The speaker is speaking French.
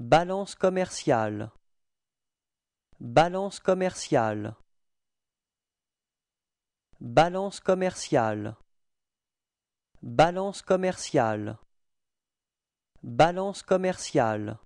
Balance commerciale Balance commerciale Balance commerciale Balance commerciale Balance commerciale